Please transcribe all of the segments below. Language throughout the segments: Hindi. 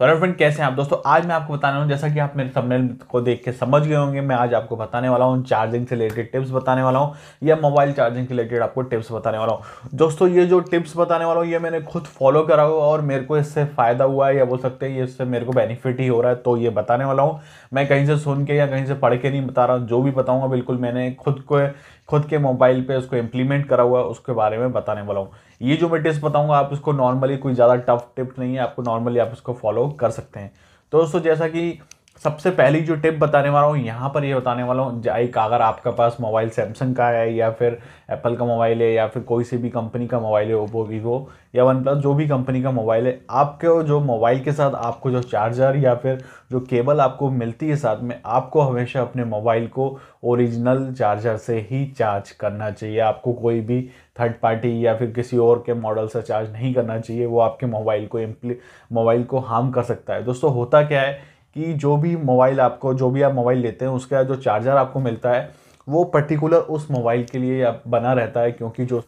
तो हेलो फ्रेंड कैसे हैं आप दोस्तों आज मैं आपको बताने वाला हूँ जैसा कि आप मेरे थंबनेल को देख के समझ गए होंगे मैं आज आपको बताने वाला हूँ चार्जिंग से रिलेटेड टिप्स बताने वाला हूँ या मोबाइल चार्जिंग से रिलेटेड आपको टिप्स बताने वाला हूँ दोस्तों ये जो टिप्स बताने वाला हूँ ये मैंने खुद फॉलो करा हुआ और मेरे को इससे फ़ायदा हुआ है या बोल सकते हैं ये इससे मेरे को बेनिफिट ही हो रहा है तो ये बताने वाला हूँ मैं कहीं से सुन के या कहीं से पढ़ के नहीं बता रहा हूँ जो भी बताऊँगा बिल्कुल मैंने खुद को खुद के मोबाइल पर उसको इम्प्लीमेंट करा हुआ है उसके बारे में बताने वाला हूँ ये जो मैं टिप्स बताऊंगा आप इसको नॉर्मली कोई ज़्यादा टफ टिप नहीं है आपको नॉर्मली आप इसको फॉलो कर सकते हैं तो दोस्तों जैसा कि सबसे पहली जो टिप बताने वाला हूँ यहाँ पर ये यह बताने वाला हूँ जाइक अगर आपका पास मोबाइल सैमसंग का है या फिर एप्पल का मोबाइल है या फिर कोई सी भी कंपनी का मोबाइल है ओप्पो वीवो या वन प्लस जो भी कंपनी का मोबाइल है आपके जो मोबाइल के साथ आपको जो चार्जर या फिर जो केबल आपको मिलती है साथ में आपको हमेशा अपने मोबाइल को ओरिजिनल चार्जर से ही चार्ज करना चाहिए आपको कोई भी थर्ड पार्टी या फिर किसी और के मॉडल से चार्ज नहीं करना चाहिए वो आपके मोबाइल को मोबाइल को हार्म कर सकता है दोस्तों होता क्या है कि जो भी मोबाइल आपको जो भी आप मोबाइल लेते हैं उसका जो चार्जर आपको मिलता है वो पर्टिकुलर उस मोबाइल के लिए आप बना रहता है क्योंकि जो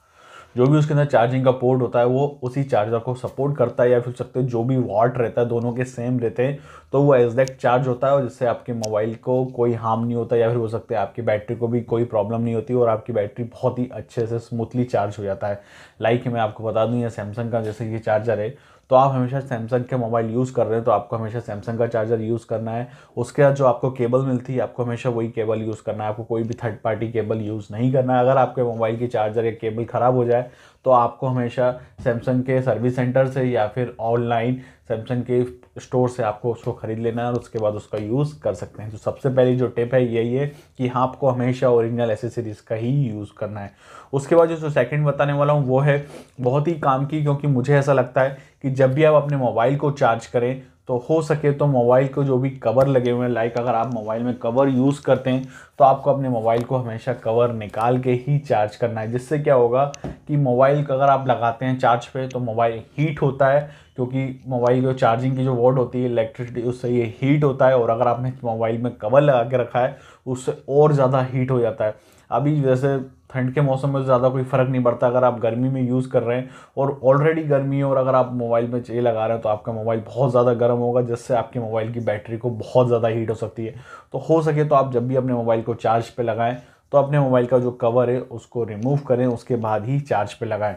जो भी उसके अंदर चार्जिंग का पोर्ट होता है वो उसी चार्जर को सपोर्ट करता है या फिर सकते जो भी वाट रहता है दोनों के सेम रहते हैं तो वो एग्जैक्ट चार्ज होता है और जिससे आपके मोबाइल को कोई हार्म नहीं होता या फिर हो सकता है आपकी बैटरी को भी कोई प्रॉब्लम नहीं होती और आपकी बैटरी बहुत ही अच्छे से स्मूथली चार्ज हो जाता है लाइक मैं आपको बता दूँ या सैमसंग का जैसे ये चार्जर है तो आप हमेशा सैमसंग के मोबाइल यूज़ कर रहे हैं तो आपको हमेशा सैमसंग का चार्जर यूज़ करना है उसके बाद जो आपको केबल मिलती है आपको हमेशा वही केबल यूज़ करना है आपको कोई भी थर्ड पार्टी केबल यूज़ नहीं करना है अगर आपके मोबाइल की चार्जर या केबल ख़राब हो जाए तो आपको हमेशा सैमसंग के सर्विस सेंटर से या फिर ऑनलाइन सैमसंग के स्टोर से आपको उसको ख़रीद लेना है और उसके बाद उसका यूज़ कर सकते हैं तो सबसे पहली जो टिप है यही है कि हाँ आपको हमेशा ओरिजिनल एसेसरीज़ का ही यूज़ करना है उसके बाद जो सेकेंड बताने वाला हूँ वो है बहुत ही काम की क्योंकि मुझे ऐसा लगता है कि जब भी आप अपने मोबाइल को चार्ज करें तो हो सके तो मोबाइल को जो भी कवर लगे हुए हैं लाइक अगर आप मोबाइल में कवर यूज़ करते हैं तो आपको अपने मोबाइल को हमेशा कवर निकाल के ही चार्ज करना है जिससे क्या होगा कि मोबाइल का अगर आप लगाते हैं चार्ज पे तो मोबाइल हीट होता है क्योंकि मोबाइल जो चार्जिंग की जो वोट होती है इलेक्ट्रिसिटी उससे ये हीट होता है और अगर आपने मोबाइल में कवर लगा के रखा है उससे और ज़्यादा हीट हो जाता है अभी जैसे ठंड के मौसम में ज़्यादा कोई फ़र्क नहीं पड़ता अगर आप गर्मी में यूज़ कर रहे हैं और ऑलरेडी गर्मी है और अगर आप मोबाइल में चे लगा रहे हैं तो आपका मोबाइल बहुत ज़्यादा गर्म होगा जिससे आपके मोबाइल की बैटरी को बहुत ज़्यादा हीट हो सकती है तो हो सके तो आप जब भी अपने मोबाइल को चार्ज पर लगाएँ तो अपने मोबाइल का जो कवर है उसको रिमूव करें उसके बाद ही चार्ज पर लगाएँ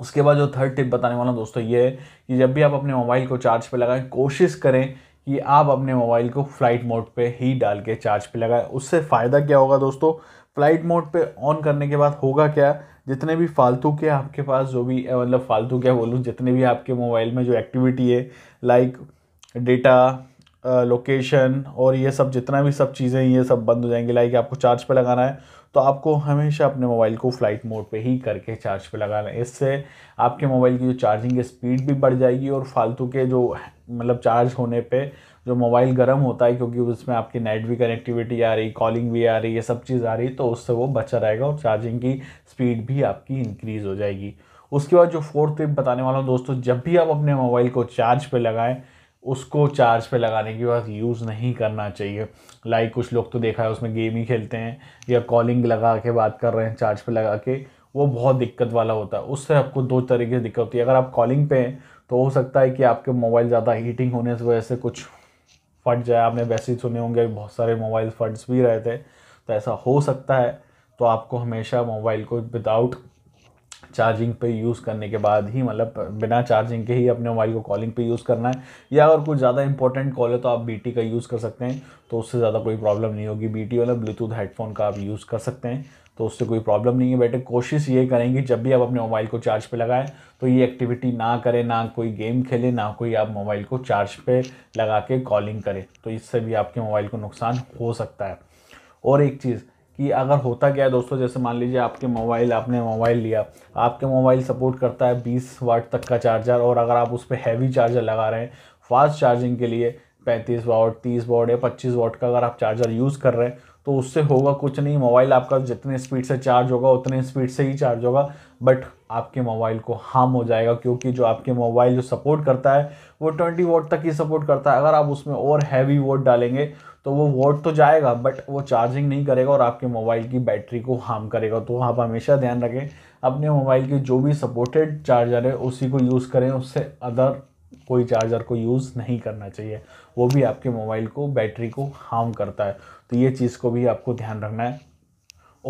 उसके बाद जो थर्ड टिप बताने वाला दोस्तों ये है कि जब भी आप अपने मोबाइल को चार्ज पर लगाएं कोशिश करें कि आप अपने मोबाइल को फ्लाइट मोड पे ही डाल के चार्ज पे लगाएं उससे फ़ायदा क्या होगा दोस्तों फ्लाइट मोड पे ऑन करने के बाद होगा क्या जितने भी फालतू के आपके पास जो भी मतलब फालतू क्या बोलूँ जितने भी आपके मोबाइल में जो एक्टिविटी है लाइक डेटा लोकेशन और ये सब जितना भी सब चीज़ें ये सब बंद हो जाएंगी लाइक आपको चार्ज पे लगाना है तो आपको हमेशा अपने मोबाइल को फ़्लाइट मोड पे ही करके चार्ज पे लगा लें इससे आपके मोबाइल की जो चार्जिंग की स्पीड भी बढ़ जाएगी और फालतू के जो मतलब चार्ज होने पे जो मोबाइल गर्म होता है क्योंकि उसमें आपकी नेट भी कनेक्टिविटी आ रही कॉलिंग भी आ रही ये सब चीज़ आ रही तो उससे वो बचा रहेगा और चार्जिंग की स्पीड भी आपकी इंक्रीज़ हो जाएगी उसके बाद जो फोर्थ टिप बताने वाला हूँ दोस्तों जब भी आप अपने मोबाइल को चार्ज पर लगाएँ उसको चार्ज पे लगाने के बाद यूज़ नहीं करना चाहिए लाइक like कुछ लोग तो देखा है उसमें गेम ही खेलते हैं या कॉलिंग लगा के बात कर रहे हैं चार्ज पे लगा के वो बहुत दिक्कत वाला होता है उससे आपको दो तरीके से दिक्कत होती है अगर आप कॉलिंग पे हैं तो हो सकता है कि आपके मोबाइल ज़्यादा हीटिंग होने की वजह से कुछ फट जाए आपने वैसे ही सुने होंगे बहुत सारे मोबाइल फट्स भी रहे थे तो ऐसा हो सकता है तो आपको हमेशा मोबाइल को विदाउट चार्जिंग पे यूज़ करने के बाद ही मतलब बिना चार्जिंग के ही अपने मोबाइल को कॉलिंग पे यूज़ करना है या अगर कुछ ज़्यादा इंपॉर्टेंट कॉल है तो आप बी का यूज़ कर सकते हैं तो उससे ज़्यादा कोई प्रॉब्लम नहीं होगी बी वाला ब्लूटूथ हेडफोन का आप यूज़ कर सकते हैं तो उससे कोई प्रॉब्लम नहीं है बेटे कोशिश ये करेंगे जब भी आप अपने मोबाइल को चार्ज पे लगाएं तो ये एक्टिविटी ना करें ना कोई गेम खेलें ना कोई आप मोबाइल को चार्ज पे लगा के कॉलिंग करें तो इससे भी आपके मोबाइल को नुकसान हो सकता है और एक चीज़ कि अगर होता क्या है दोस्तों जैसे मान लीजिए आपके मोबाइल आपने मोबाइल लिया आपके मोबाइल सपोर्ट करता है बीस वाट तक का चार्जर और अगर आप उस पर हैवी चार्जर लगा रहे हैं फास्ट चार्जिंग के लिए पैंतीस वाट तीस वाट या पच्चीस वाट का अगर आप चार्जर यूज़ कर रहे हैं तो उससे होगा कुछ नहीं मोबाइल आपका जितने स्पीड से चार्ज होगा उतने स्पीड से ही चार्ज होगा बट आपके मोबाइल को हार्म हो जाएगा क्योंकि जो आपके मोबाइल जो सपोर्ट करता है वो ट्वेंटी वोट तक ही सपोर्ट करता है अगर आप उसमें और हैवी वोट डालेंगे तो वो वोट तो जाएगा बट वो चार्जिंग नहीं करेगा और आपके मोबाइल की बैटरी को हार्म करेगा तो आप हमेशा ध्यान रखें अपने मोबाइल के जो भी सपोर्टेड चार्जर है उसी को यूज़ करें उससे अदर कोई चार्जर को यूज़ नहीं करना चाहिए वो भी आपके मोबाइल को बैटरी को हार्म करता है तो ये चीज़ को भी आपको ध्यान रखना है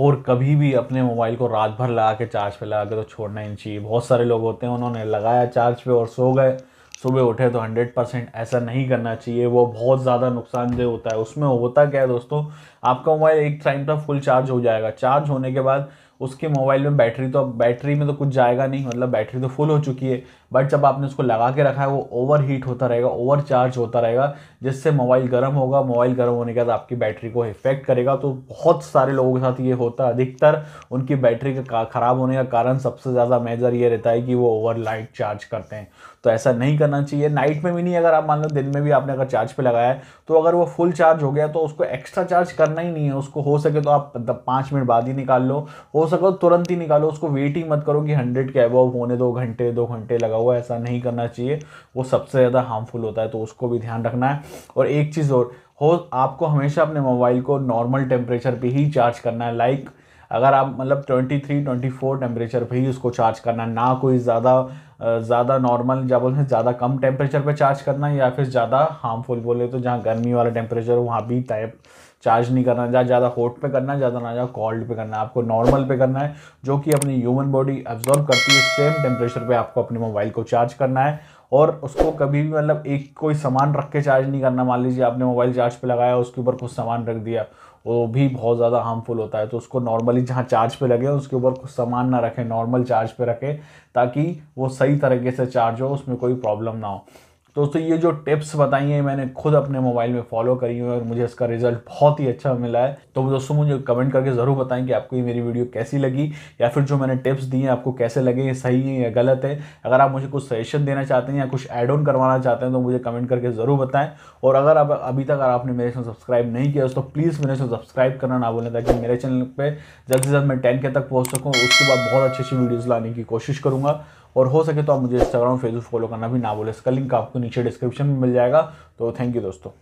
और कभी भी अपने मोबाइल को रात भर लगा के चार्ज पे लगा के तो छोड़ना ही नहीं चाहिए बहुत सारे लोग होते हैं उन्होंने लगाया चार्ज पे और सो गए सुबह उठे तो 100 परसेंट ऐसा नहीं करना चाहिए वो बहुत ज़्यादा नुकसानदेह होता है उसमें होता क्या है दोस्तों आपका मोबाइल एक टाइम तक फुल चार्ज हो जाएगा चार्ज होने के बाद उसके मोबाइल में बैटरी तो अब बैटरी में तो कुछ जाएगा नहीं मतलब बैटरी तो फुल हो चुकी है बट जब आपने उसको लगा के रखा है वो ओवर हीट होता रहेगा ओवर चार्ज होता रहेगा जिससे मोबाइल गर्म होगा मोबाइल गर्म होने के बाद आपकी बैटरी को इफेक्ट करेगा तो बहुत सारे लोगों के साथ ये होता है अधिकतर उनकी बैटरी का ख़राब होने का कारण सबसे ज़्यादा मेजर ये रहता है कि वो ओवर लाइट चार्ज करते हैं तो ऐसा नहीं करना चाहिए नाइट में भी नहीं अगर आप मान लो दिन में भी आपने अगर चार्ज पे लगाया है तो अगर वो फुल चार्ज हो गया तो उसको एक्स्ट्रा चार्ज करना ही नहीं है उसको हो सके तो आप पाँच मिनट बाद ही निकाल लो हो सके तो तुरंत ही निकालो उसको वेट ही मत करो कि हंड्रेड के अबव होने दो घंटे दो घंटे लगाओ हुआ है ऐसा नहीं करना चाहिए वो सबसे ज़्यादा हार्मफुल होता है तो उसको भी ध्यान रखना है और एक चीज़ और हो आपको हमेशा अपने मोबाइल को नॉर्मल टेम्परेचर पर ही चार्ज करना है लाइक अगर आप मतलब 23, 24 टेम्परेचर पे ही उसको चार्ज करना है ना कोई ज़्यादा ज़्यादा नॉर्मल जब बोलते हैं ज़्यादा कम टेम्परेचर पे चार्ज करना या फिर ज़्यादा हार्मफुल बोले तो जहाँ गर्मी वाला टेम्परेचर वहाँ भी टाइप चार्ज नहीं करना ज़्यादा ज़्यादा हॉट पे करना ज़्यादा ना ज़्यादा कोल्ड पे करना आपको नॉर्मल पे करना है जो कि अपनी ह्यूमन बॉडी एब्जॉर्ब करती है सेम टेम्परेचर पे आपको अपने मोबाइल को चार्ज करना है और उसको कभी भी मतलब एक कोई सामान रख के चार्ज नहीं करना मान लीजिए आपने मोबाइल चार्ज पे लगाया उसके ऊपर कुछ सामान रख दिया वो भी बहुत ज़्यादा हार्मफुल होता है तो उसको नॉर्मली जहाँ चार्ज पे लगे उसके ऊपर कुछ सामान ना रखें नॉर्मल चार्ज पे रखें ताकि वो सही तरीके से चार्ज हो उसमें कोई प्रॉब्लम ना हो दोस्तों ये जो टिप्स बताई हैं मैंने खुद अपने मोबाइल में फॉलो करी है और मुझे इसका रिजल्ट बहुत ही अच्छा मिला है तो दोस्तों मुझे कमेंट करके ज़रूर बताएं कि आपको ये मेरी वीडियो कैसी लगी या फिर जो मैंने टिप्स दी हैं आपको कैसे लगे ये सही है या गलत है अगर आप मुझे कुछ सजेशन देना चाहते हैं या कुछ एड ऑन करवाना चाहते हैं तो मुझे कमेंट करके ज़रूर बताएं और अगर आप अभी तक अगर आपने मेरे चैनल सब्सक्राइब नहीं किया तो प्लीज़ मेरे चैनल सब्सक्राइब करना ना भूलें ताकि मेरे चैनल पर जल्द से जल्द मैं टेन के तक पहुँच सकूँ उसके बाद बहुत अच्छी अच्छी वीडियोज़ लाने की कोशिश करूँगा और हो सके तो आप मुझे इंस्टाग्राम फेसबुक फॉलो करना भी ना बोले इसका लिंक आपको नीचे डिस्क्रिप्शन में मिल जाएगा तो थैंक यू दोस्तों